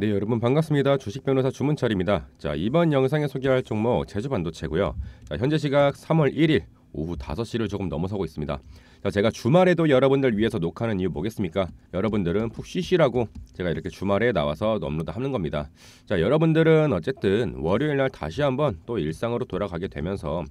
네, 여러분 반갑습니다. 주식 변호사 주문철입니다. 자, 이번 영상에 소개할 종목 제주 반도체고요. 자, 현재 시각 3월 1일 오후 5시를 조금 넘어서고 있습니다. 자, 제가 주말에도 여러분들 위해서 녹화하는 이유 뭐겠습니까? 여러분들은 푹 쉬시라고 제가 이렇게 주말에 나와서 업로드 하는 겁니다. 자, 여러분들은 어쨌든 월요일 날 다시 한번 또 일상으로 돌아가게 되면서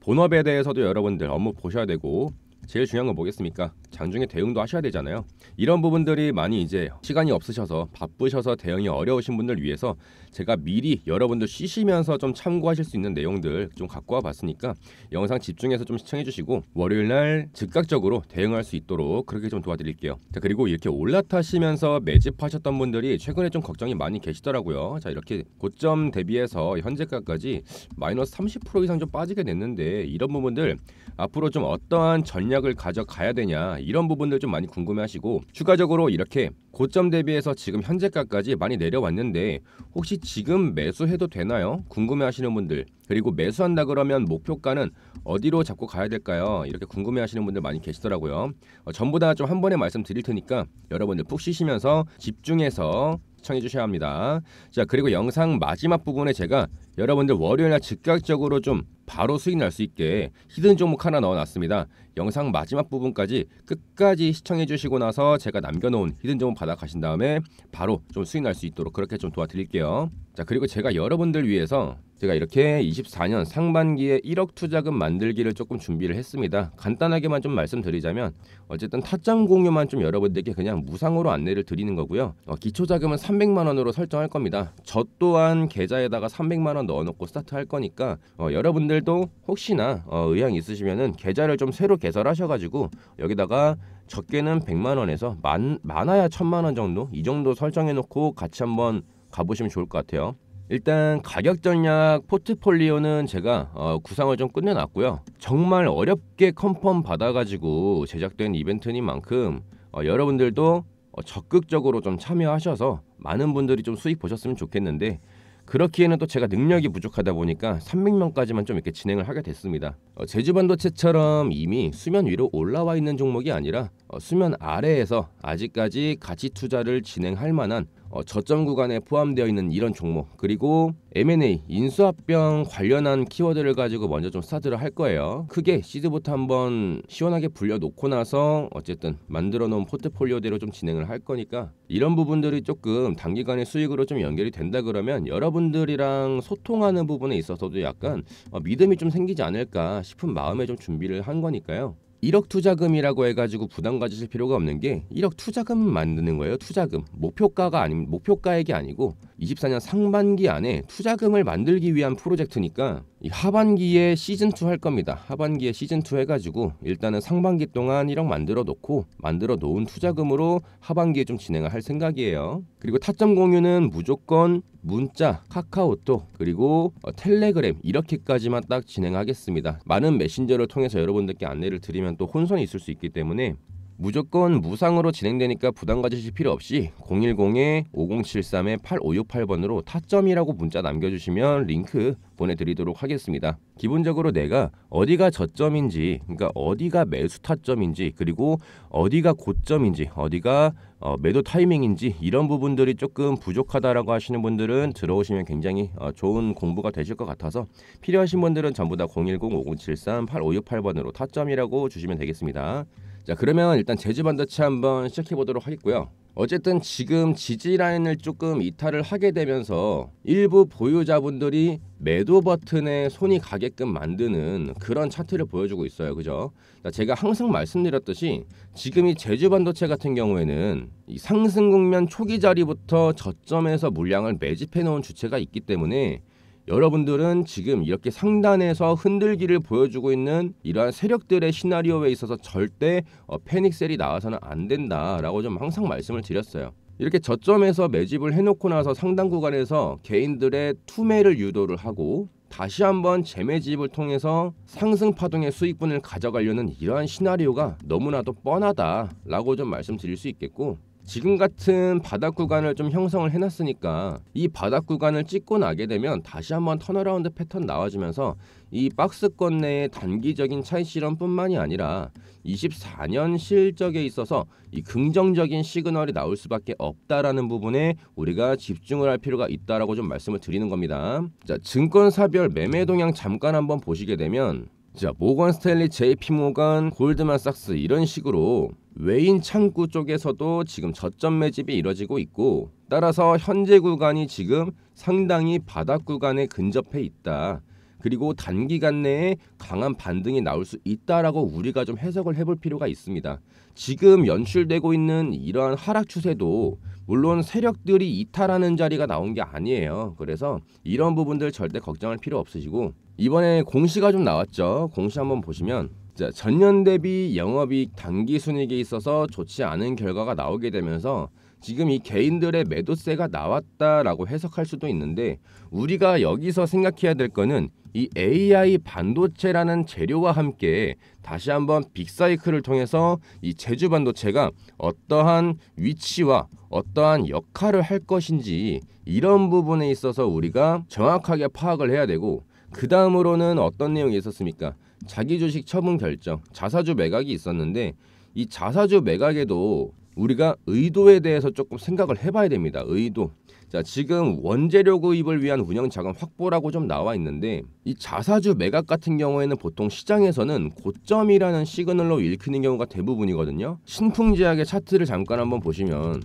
본업에 대해서도 여러분들 업무 보셔야 되고 제일 중요한 건 뭐겠습니까? 장중에 대응도 하셔야 되잖아요. 이런 부분들이 많이 이제 시간이 없으셔서 바쁘셔서 대응이 어려우신 분들 위해서 제가 미리 여러분들 쉬시면서 좀 참고하실 수 있는 내용들 좀 갖고 와 봤으니까 영상 집중해서 좀 시청해 주시고 월요일 날 즉각적으로 대응할 수 있도록 그렇게 좀 도와드릴게요. 자, 그리고 이렇게 올라타시면서 매집하셨던 분들이 최근에 좀 걱정이 많이 계시더라고요. 자, 이렇게 고점 대비해서 현재가까지 마이너스 30% 이상 좀 빠지게 됐는데 이런 부분들 앞으로 좀 어떠한 전략을 가져가야 되냐 이런 부분들 좀 많이 궁금해 하시고 추가적으로 이렇게 고점 대비해서 지금 현재가까지 많이 내려왔는데 혹시 지금 매수해도 되나요? 궁금해하시는 분들 그리고 매수한다 그러면 목표가는 어디로 잡고 가야 될까요? 이렇게 궁금해하시는 분들 많이 계시더라고요. 어, 전부 다 좀 한 번에 말씀드릴 테니까 여러분들 푹 쉬시면서 집중해서 시청해 주셔야 합니다. 자, 그리고 영상 마지막 부분에 제가 여러분들 월요일날 즉각적으로 좀 바로 수익 날 수 있게 히든 종목 하나 넣어놨습니다. 영상 마지막 부분까지 끝까지 시청해 주시고 나서 제가 남겨놓은 히든 종목 받아 가신 다음에 바로 좀 수익 날 수 있도록 그렇게 좀 도와드릴게요. 자, 그리고 제가 여러분들 위해서 제가 이렇게 24년 상반기에 1억 투자금 만들기를 조금 준비를 했습니다. 간단하게만 좀 말씀드리자면 어쨌든 타점 공유만 좀 여러분들께 그냥 무상으로 안내를 드리는 거고요. 어, 기초 자금은 300만 원으로 설정할 겁니다. 저 또한 계좌에다가 300만 원 넣어놓고 스타트할 거니까 어, 여러분들도 혹시나 어, 의향 있으시면은 계좌를 좀 새로 개설하셔가지고 여기다가 적게는 100만 원에서 많, 많아야 1000만 원 정도 이 정도 설정해놓고 같이 한번 가보시면 좋을 것 같아요. 일단 가격 전략 포트폴리오는 제가 어, 구상을 좀 끝내놨고요. 정말 어렵게 컨펌 받아가지고 제작된 이벤트인만큼 어, 여러분들도 어, 적극적으로 좀 참여하셔서 많은 분들이 좀 수익 보셨으면 좋겠는데 그렇기에는 또 제가 능력이 부족하다 보니까 300명까지만 좀 이렇게 진행을 하게 됐습니다. 어, 제주 반도체처럼 이미 수면 위로 올라와 있는 종목이 아니라 어, 수면 아래에서 아직까지 가치 투자를 진행할 만한 어, 저점 구간에 포함되어 있는 이런 종목 그리고 M&A 인수합병 관련한 키워드를 가지고 먼저 좀 스타트를 할 거예요. 크게 시드부터 한번 시원하게 불려놓고 나서 어쨌든 만들어 놓은 포트폴리오대로 좀 진행을 할 거니까 이런 부분들이 조금 단기간의 수익으로 좀 연결이 된다 그러면 여러분들이랑 소통하는 부분에 있어서도 약간 어, 믿음이 좀 생기지 않을까 싶은 마음에 좀 준비를 한 거니까요. 1억 투자금이라고 해가지고 부담 가지실 필요가 없는 게 1억 투자금 만드는 거예요. 투자금 목표가가 아니 목표가액이 아니고 24년 상반기 안에 투자금을 만들기 위한 프로젝트니까 하반기에 시즌 2 할 겁니다. 하반기에 시즌 2 해가지고 일단은 상반기 동안 1억 만들어 놓고 만들어 놓은 투자금으로 하반기에 좀 진행을 할 생각이에요. 그리고 타점 공유는 무조건 문자, 카카오톡, 그리고 어, 텔레그램 이렇게까지만 딱 진행하겠습니다. 많은 메신저를 통해서 여러분들께 안내를 드리면 또 혼선이 있을 수 있기 때문에 무조건 무상으로 진행되니까 부담 가지실 필요 없이 010-5073-8568번으로 타점이라고 문자 남겨주시면 링크 보내드리도록 하겠습니다. 기본적으로 내가 어디가 저점인지, 그러니까 어디가 매수 타점인지, 그리고 어디가 고점인지, 어디가 어, 매도 타이밍인지 이런 부분들이 조금 부족하다라고 하시는 분들은 들어오시면 굉장히 어, 좋은 공부가 되실 것 같아서 필요하신 분들은 전부 다 010-5073-8568번으로 타점이라고 주시면 되겠습니다. 자 그러면 일단 제주반도체 한번 시작해 보도록 하겠고요. 어쨌든 지금 지지라인을 조금 이탈을 하게 되면서 일부 보유자분들이 매도 버튼에 손이 가게끔 만드는 그런 차트를 보여주고 있어요. 그죠? 제가 항상 말씀드렸듯이 지금 이 제주반도체 같은 경우에는 상승 국면 초기 자리부터 저점에서 물량을 매집해 놓은 주체가 있기 때문에 여러분들은 지금 이렇게 상단에서 흔들기를 보여주고 있는 이러한 세력들의 시나리오에 있어서 절대 어, 패닉셀이 나와서는 안 된다라고 좀 항상 말씀을 드렸어요. 이렇게 저점에서 매집을 해놓고 나서 상단 구간에서 개인들의 투매를 유도를 하고 다시 한번 재매집을 통해서 상승 파동의 수익분을 가져가려는 이러한 시나리오가 너무나도 뻔하다라고 좀 말씀드릴 수 있겠고 지금 같은 바닥 구간을 좀 형성을 해놨으니까 이 바닥 구간을 찍고 나게 되면 다시 한번 턴어라운드 패턴 나와주면서 이 박스권 내의 단기적인 차이 실험뿐만이 아니라 24년 실적에 있어서 이 긍정적인 시그널이 나올 수밖에 없다라는 부분에 우리가 집중을 할 필요가 있다라고 좀 말씀을 드리는 겁니다. 자, 증권사별 매매 동향 잠깐 한번 보시게 되면 자, 모건 스탠리, JP 모건, 골드만삭스 이런 식으로 외인 창구 쪽에서도 지금 저점 매집이 이뤄지고 있고 따라서 현재 구간이 지금 상당히 바닥 구간에 근접해 있다. 그리고 단기간 내에 강한 반등이 나올 수 있다라고 우리가 좀 해석을 해볼 필요가 있습니다. 지금 연출되고 있는 이러한 하락 추세도 물론 세력들이 이탈하는 자리가 나온 게 아니에요. 그래서 이런 부분들 절대 걱정할 필요 없으시고 이번에 공시가 좀 나왔죠. 공시 한번 보시면 자, 전년 대비 영업이익 단기 순이익에 있어서 좋지 않은 결과가 나오게 되면서 지금 이 개인들의 매도세가 나왔다라고 해석할 수도 있는데 우리가 여기서 생각해야 될 거는 이 AI 반도체라는 재료와 함께 다시 한번 빅사이클을 통해서 이 제주 반도체가 어떠한 위치와 어떠한 역할을 할 것인지 이런 부분에 있어서 우리가 정확하게 파악을 해야 되고 그 다음으로는 어떤 내용이 있었습니까? 자기 주식 처분 결정, 자사주 매각이 있었는데 이 자사주 매각에도 우리가 의도에 대해서 조금 생각을 해봐야 됩니다. 의도. 자, 지금 원재료 구입을 위한 운영 자금 확보라고 좀 나와 있는데 이 자사주 매각 같은 경우에는 보통 시장에서는 고점이라는 시그널로 읽히는 경우가 대부분이거든요. 신풍제약의 차트를 잠깐 한번 보시면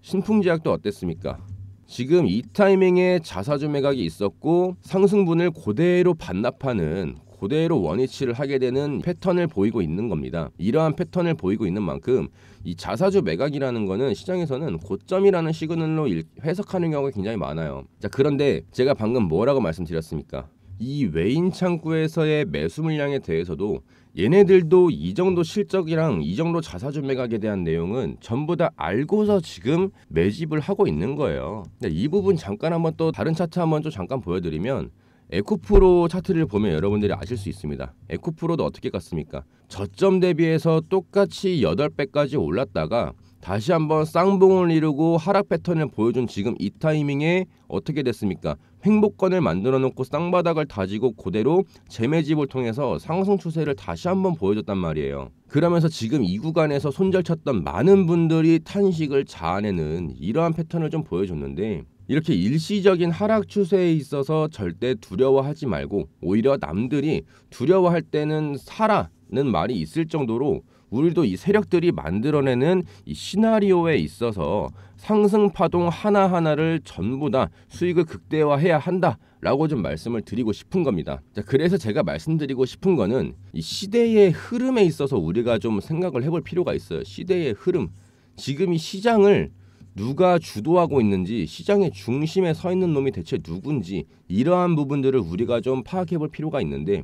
신풍제약도 어땠습니까? 지금 이 타이밍에 자사주 매각이 있었고 상승분을 고대로 반납하는 그대로 원위치를 하게 되는 패턴을 보이고 있는 겁니다. 이러한 패턴을 보이고 있는 만큼 이 자사주 매각이라는 거는 시장에서는 고점이라는 시그널로 해석하는 경우가 굉장히 많아요. 자, 그런데 제가 방금 뭐라고 말씀드렸습니까? 이 외인 창구에서의 매수 물량에 대해서도 얘네들도 이 정도 실적이랑 이 정도 자사주 매각에 대한 내용은 전부 다 알고서 지금 매집을 하고 있는 거예요. 이 부분 잠깐 한번 또 다른 차트 한번 좀 잠깐 보여드리면 에코프로 차트를 보면 여러분들이 아실 수 있습니다. 에코프로도 어떻게 갔습니까? 저점 대비해서 똑같이 8배까지 올랐다가 다시 한번 쌍봉을 이루고 하락 패턴을 보여준 지금 이 타이밍에 어떻게 됐습니까? 횡보권을 만들어 놓고 쌍바닥을 다지고 그대로 재매집을 통해서 상승 추세를 다시 한번 보여줬단 말이에요. 그러면서 지금 이 구간에서 손절쳤던 많은 분들이 탄식을 자아내는 이러한 패턴을 좀 보여줬는데 이렇게 일시적인 하락 추세에 있어서 절대 두려워하지 말고 오히려 남들이 두려워할 때는 사라는 말이 있을 정도로 우리도 이 세력들이 만들어내는 이 시나리오에 있어서 상승 파동 하나하나를 전부 다 수익을 극대화해야 한다. 라고 좀 말씀을 드리고 싶은 겁니다. 자, 그래서 제가 말씀드리고 싶은 거는 이 시대의 흐름에 있어서 우리가 좀 생각을 해볼 필요가 있어요. 시대의 흐름. 지금 이 시장을 누가 주도하고 있는지 시장의 중심에 서 있는 놈이 대체 누군지 이러한 부분들을 우리가 좀 파악해 볼 필요가 있는데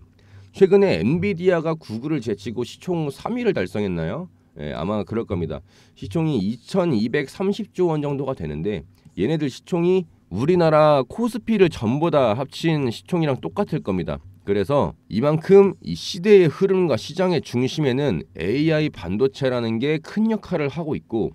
최근에 엔비디아가 구글을 제치고 시총 3위를 달성했나요? 예, 아마 그럴 겁니다. 시총이 2230조 원 정도가 되는데 얘네들 시총이 우리나라 코스피를 전보다 합친 시총이랑 똑같을 겁니다. 그래서 이만큼 이 시대의 흐름과 시장의 중심에는 AI 반도체라는 게 큰 역할을 하고 있고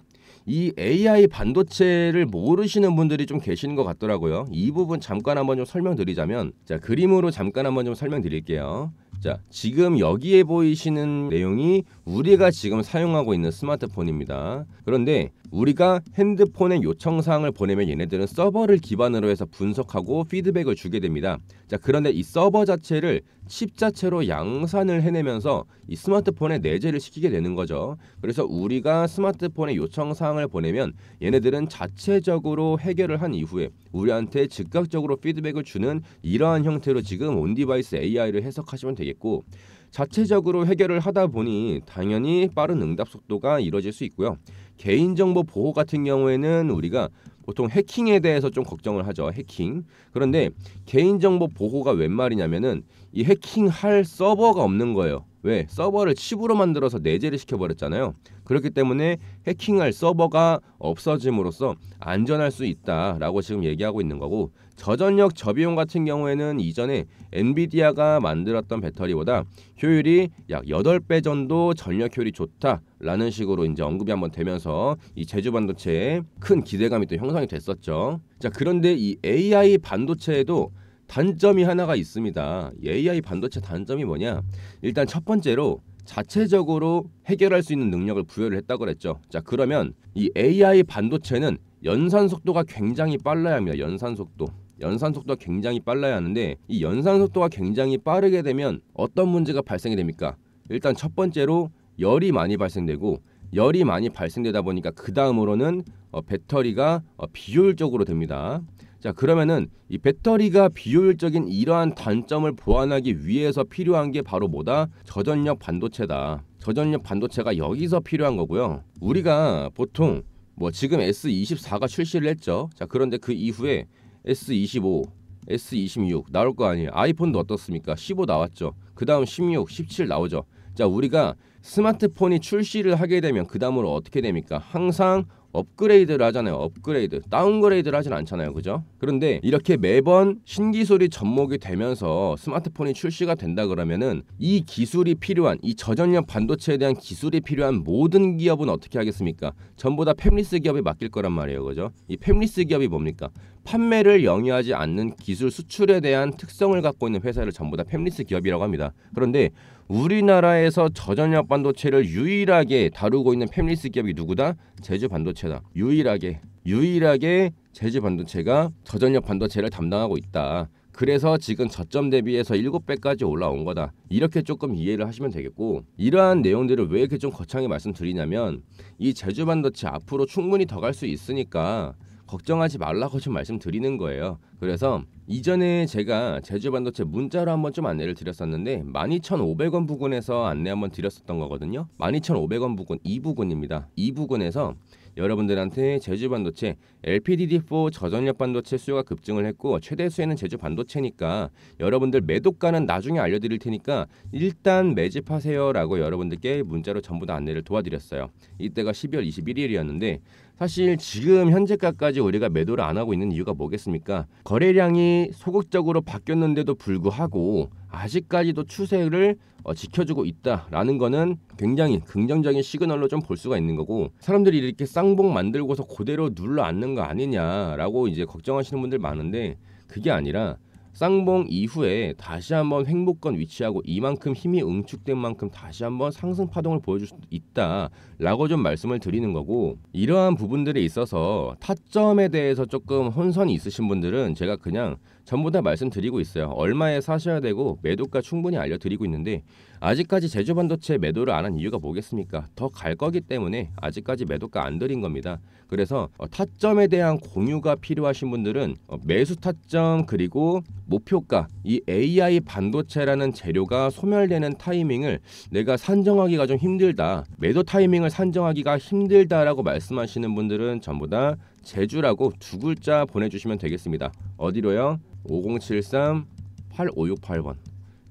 이 AI 반도체를 모르시는 분들이 좀 계시는 것 같더라고요. 이 부분 잠깐 한번 좀 설명드리자면 자 그림으로 잠깐 한번 좀 설명드릴게요. 자, 지금 여기에 보이시는 내용이 우리가 지금 사용하고 있는 스마트폰입니다. 그런데 우리가 핸드폰에 요청 사항을 보내면 얘네들은 서버를 기반으로 해서 분석하고 피드백을 주게 됩니다. 자, 그런데 이 서버 자체를 십자체로 양산을 해내면서 이 스마트폰에 내재를 시키게 되는 거죠. 그래서 우리가 스마트폰에 요청 사항을 보내면 얘네들은 자체적으로 해결을 한 이후에 우리한테 즉각적으로 피드백을 주는 이러한 형태로 지금 온디바이스 AI를 해석하시면 되겠고 자체적으로 해결을 하다 보니 당연히 빠른 응답 속도가 이뤄질 수 있고요. 개인정보 보호 같은 경우에는 우리가 보통 해킹에 대해서 좀 걱정을 하죠. 해킹. 그런데 개인정보 보호가 웬 말이냐면은 이 해킹할 서버가 없는 거예요. 왜? 서버를 칩으로 만들어서 내재를 시켜버렸잖아요. 그렇기 때문에 해킹할 서버가 없어짐으로써 안전할 수 있다라고 지금 얘기하고 있는 거고 저전력 저비용 같은 경우에는 이전에 엔비디아가 만들었던 배터리보다 효율이 약 8배 정도 전력 효율이 좋다라는 식으로 이제 언급이 한번 되면서 이 제주 반도체에 큰 기대감이 또 형성이 됐었죠. 자, 그런데 이 AI 반도체에도 단점이 하나가 있습니다. AI 반도체 단점이 뭐냐? 일단 첫 번째로 자체적으로 해결할 수 있는 능력을 부여를 했다고 그랬죠. 자, 그러면 이 AI 반도체는 연산 속도가 굉장히 빨라야 합니다. 연산 속도. 연산 속도가 굉장히 빨라야 하는데 이 연산 속도가 굉장히 빠르게 되면 어떤 문제가 발생이 됩니까? 일단 첫 번째로 열이 많이 발생되고 열이 많이 발생되다 보니까 그 다음으로는 어, 배터리가 어, 비효율적으로 됩니다. 자 그러면은 이 배터리가 비효율적인 이러한 단점을 보완하기 위해서 필요한 게 바로 뭐다? 저전력 반도체다. 저전력 반도체가 여기서 필요한 거고요. 우리가 보통 뭐 지금 S24가 출시를 했죠. 자 그런데 그 이후에 S25, S26 나올 거 아니에요. 아이폰도 어떻습니까? 15 나왔죠. 그 다음 16, 17 나오죠. 자, 우리가 스마트폰이 출시를 하게 되면 그 다음으로 어떻게 됩니까? 항상 업그레이드를 하잖아요. 업그레이드. 다운그레이드를 하진 않잖아요. 그죠? 그런데 이렇게 매번 신기술이 접목이 되면서 스마트폰이 출시가 된다 그러면은 이 기술이 필요한 이 저전력 반도체에 대한 기술이 필요한 모든 기업은 어떻게 하겠습니까? 전부 다 팹리스 기업에 맡길 거란 말이에요. 그죠? 이 팹리스 기업이 뭡니까? 판매를 영위하지 않는 기술 수출에 대한 특성을 갖고 있는 회사를 전부 다 팹리스 기업이라고 합니다. 그런데 우리나라에서 저전력 반도체를 유일하게 다루고 있는 팹리스 기업이 누구다? 제주 반도체다. 유일하게 유일하게 제주 반도체가 저전력 반도체를 담당하고 있다. 그래서 지금 저점 대비해서 7배까지 올라온 거다. 이렇게 조금 이해를 하시면 되겠고 이러한 내용들을 왜 이렇게 좀 거창하게 말씀드리냐면 이 제주 반도체 앞으로 충분히 더 갈 수 있으니까 걱정하지 말라고 좀 말씀드리는 거예요. 그래서 이전에 제가 제주 반도체 문자로 한번 좀 안내를 드렸었는데 12,500원 부근에서 안내 한번 드렸었던 거거든요. 12,500원 부근 이 부근입니다. 이 부근에서 여러분들한테 제주 반도체 LPDD4 저전력 반도체 수요가 급증을 했고 최대 수혜는 제주 반도체니까 여러분들 매도가는 나중에 알려드릴 테니까 일단 매집하세요라고 여러분들께 문자로 전부 다 안내를 도와드렸어요. 이때가 12월 21일이었는데 사실 지금 현재가까지 우리가 매도를 안 하고 있는 이유가 뭐겠습니까? 거래량이 소극적으로 바뀌었는데도 불구하고 아직까지도 추세를 어, 지켜주고 있다라는 거는 굉장히 긍정적인 시그널로 좀 볼 수가 있는 거고 사람들이 이렇게 쌍봉 만들고서 그대로 눌러 앉는 거 아니냐라고 이제 걱정하시는 분들 많은데 그게 아니라 쌍봉 이후에 다시 한번 횡보권 위치하고 이만큼 힘이 응축된 만큼 다시 한번 상승 파동을 보여줄 수 있다라고 좀 말씀을 드리는 거고 이러한 부분들에 있어서 타점에 대해서 조금 혼선이 있으신 분들은 제가 그냥 전부 다 말씀드리고 있어요. 얼마에 사셔야 되고 매도가 충분히 알려드리고 있는데 아직까지 제주 반도체 매도를 안 한 이유가 뭐겠습니까? 더 갈 거기 때문에 아직까지 매도가 안 드린 겁니다. 그래서 어, 타점에 대한 공유가 필요하신 분들은 어, 매수 타점 그리고 목표가 이 AI 반도체라는 재료가 소멸되는 타이밍을 내가 산정하기가 좀 힘들다. 매도 타이밍을 산정하기가 힘들다라고 말씀하시는 분들은 전부 다 제주라고 두 글자 보내주시면 되겠습니다. 어디로요? 5073-8568번.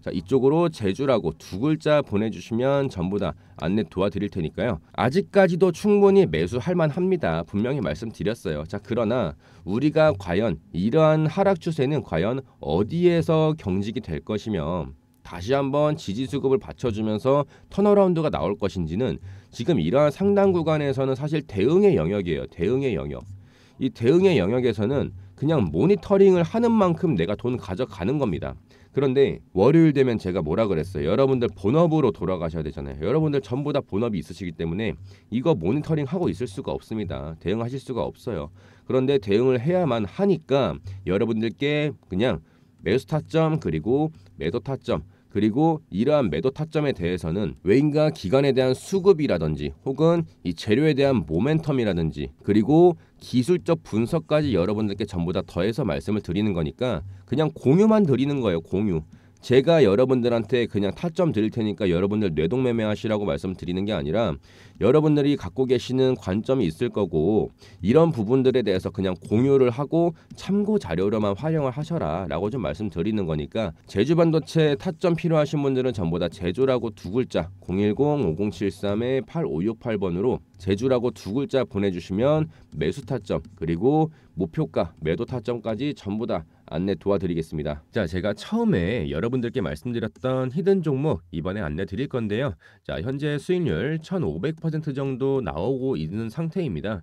자, 이쪽으로 제주라고 두 글자 보내주시면 전부 다 안내 도와드릴 테니까요. 아직까지도 충분히 매수할 만합니다. 분명히 말씀드렸어요. 자, 그러나 우리가 과연 이러한 하락 추세는 과연 어디에서 경직이 될 것이며 다시 한번 지지 수급을 받쳐주면서 턴어라운드가 나올 것인지는 지금 이러한 상당 구간에서는 사실 대응의 영역이에요. 대응의 영역. 이 대응의 영역에서는 그냥 모니터링을 하는 만큼 내가 돈 가져가는 겁니다. 그런데 월요일 되면 제가 뭐라 그랬어요? 여러분들 본업으로 돌아가셔야 되잖아요. 여러분들 전부 다 본업이 있으시기 때문에 이거 모니터링 하고 있을 수가 없습니다. 대응하실 수가 없어요. 그런데 대응을 해야만 하니까 여러분들께 그냥 매수 타점 그리고 매도 타점 그리고 이러한 매도 타점에 대해서는 외인과 기관에 대한 수급이라든지 혹은 이 재료에 대한 모멘텀이라든지 그리고 기술적 분석까지 여러분들께 전부 다 더해서 말씀을 드리는 거니까 그냥 공유만 드리는 거예요. 공유. 제가 여러분들한테 그냥 타점 드릴 테니까 여러분들 뇌동매매 하시라고 말씀드리는 게 아니라 여러분들이 갖고 계시는 관점이 있을 거고 이런 부분들에 대해서 그냥 공유를 하고 참고 자료로만 활용을 하셔라 라고 좀 말씀드리는 거니까 제주 반도체 타점 필요하신 분들은 전부 다 제주라고 두 글자 010-5073-8568번으로 제주라고 두 글자 보내주시면 매수 타점 그리고 목표가 매도 타점까지 전부 다 안내 도와드리겠습니다. 자, 제가 처음에 여러분들께 말씀드렸던 히든 종목 이번에 안내 드릴 건데요. 자, 현재 수익률 1,500% 정도 나오고 있는 상태입니다.